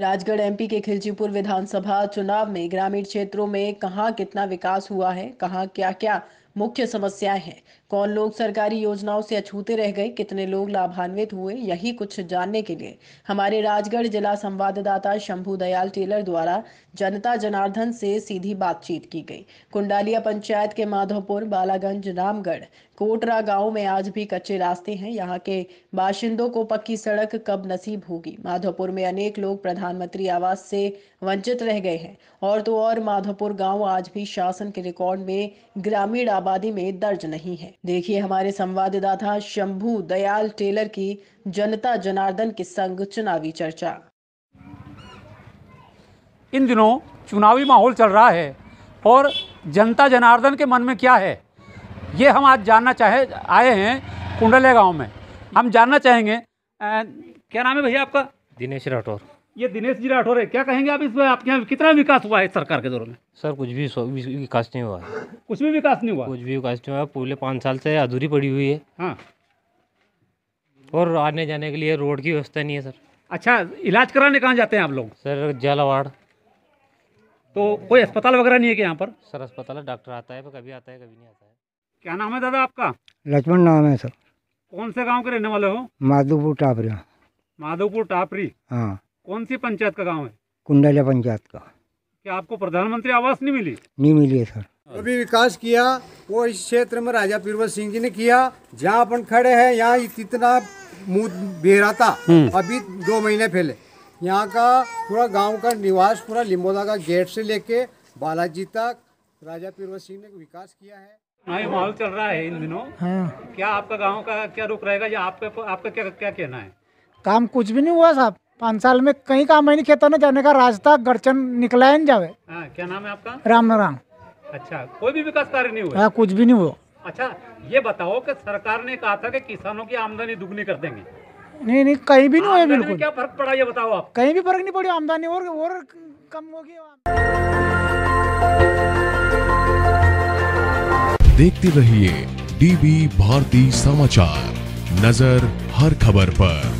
Rajgarh MP के खिलचीपुर विधानसभा चुनाव में ग्रामीण क्षेत्रों में कहाँ कितना विकास हुआ है कहाँ क्या क्या मुख्य समस्या है कौन लोग सरकारी योजनाओं से अछूते रह गए कितने लोग लाभान्वित हुए यही कुछ जानने के लिए हमारे राजगढ़ जिला संवाददाता शंभू दयाल टेलर द्वारा जनता जनार्दन से सीधी बातचीत की गई कुंडालिया पंचायत के माधोपुर बालागंज रामगढ़ कोटरा गांव में आज भी कच्चे रास्ते हैं यहाँ के बाशिंदों को पक्की सड़क कब नसीब होगी माधोपुर में अनेक लोग प्रधानमंत्री आवास से वंचित रह गए हैं और तो और माधोपुर गांव आज भी शासन के रिकॉर्ड में ग्रामीण आबादी में दर्ज नहीं है देखिए हमारे संवाददाता शंभू दयाल टेलर की जनता जनार्दन के संग चुनावी चर्चा इन दिनों चुनावी माहौल चल रहा है और जनता जनार्दन के मन में क्या है ये हम आज जानना चाहे आए हैं कुंडले गांव में हम जानना चाहेंगे आ, क्या नाम है भैया आपका दिनेश राठौर ये दिनेश जी राठौर है क्या कहेंगे आप इसमें आपके यहाँ कितना विकास हुआ है सरकार के दौर में सर कुछ भी विकास नहीं हुआ है कुछ भी विकास नहीं हुआ कुछ भी विकास नहीं हुआ पूरे पाँच साल से अधूरी पड़ी हुई है हाँ और आने जाने के लिए रोड की व्यवस्था नहीं है सर अच्छा इलाज कराने कहाँ जाते हैं आप लोग सर झालावाड़ तो कोई अस्पताल वगैरह नहीं है कि यहाँ पर सर अस्पताल डॉक्टर आता है पर कभी आता है कभी नहीं आता है क्या नाम है दादा आपका लक्ष्मण नाम है सर कौन से गाँव के रहने वाले हो माधोपुर टापरी माधोपुर टापरी हाँ कौन सी पंचायत का गाँव है कुंडलिया पंचायत का क्या आपको प्रधानमंत्री आवास नहीं मिली नहीं मिली है सर जो भी विकास किया वो इस क्षेत्र में राजा पीरव सिंह जी ने किया जहाँ अपन खड़े हैं यहाँ इतना मुँह बेहरा था हम्म। अभी दो महीने पहले यहाँ का पूरा गांव का निवास पूरा लिम्बोदा का गेट से लेके बालाजी तक राजा पीरव सिंह ने विकास किया है हाँ, माहौल चल रहा है इन दिनों हाँ। क्या आपका गांव का क्या रुख रहेगा या आपका आपका क्या क्या कहना है काम कुछ भी नहीं हुआ साहब पाँच साल में कहीं का मैंने खेता न जाने का रास्ता गड़चन निकला है जावे हाँ, क्या नाम है आपका राम राम अच्छा कोई भी विकास कार्य नहीं हुआ हाँ, कुछ भी नहीं हुआ अच्छा ये बताओ कि सरकार ने कहा था कि किसानों की आमदनी दुगनी कर देंगे नहीं नहीं कहीं भी नहीं हुआ बिल्कुल क्या फर्क पड़ा ये बताओ आप कहीं भी फर्क नहीं पड़ी आमदनी और और कम होगी देखते रहिए डीबी भारती समाचार नजर हर खबर पर